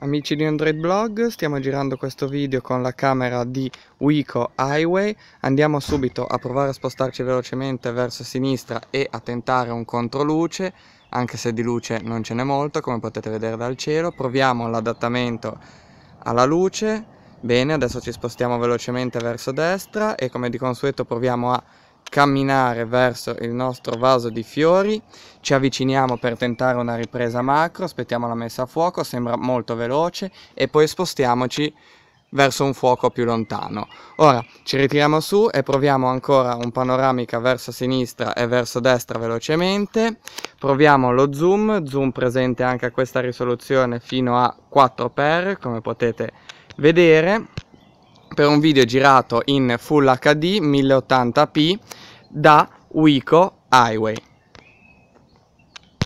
Amici di Android Blog, stiamo girando questo video con la camera di Wico Highway. Andiamo subito a provare a spostarci velocemente verso sinistra e a tentare un controluce, anche se di luce non ce n'è molto, come potete vedere dal cielo. Proviamo l'adattamento alla luce. Bene, adesso ci spostiamo velocemente verso destra e come di consueto proviamo a camminare verso il nostro vaso di fiori, ci avviciniamo per tentare una ripresa macro, aspettiamo la messa a fuoco, sembra molto veloce e poi spostiamoci verso un fuoco più lontano. Ora ci ritiriamo su e proviamo ancora un panoramica verso sinistra e verso destra velocemente, proviamo lo zoom, zoom presente anche a questa risoluzione fino a 4x come potete vedere, per un video girato in Full HD 1080p da Wico Highway.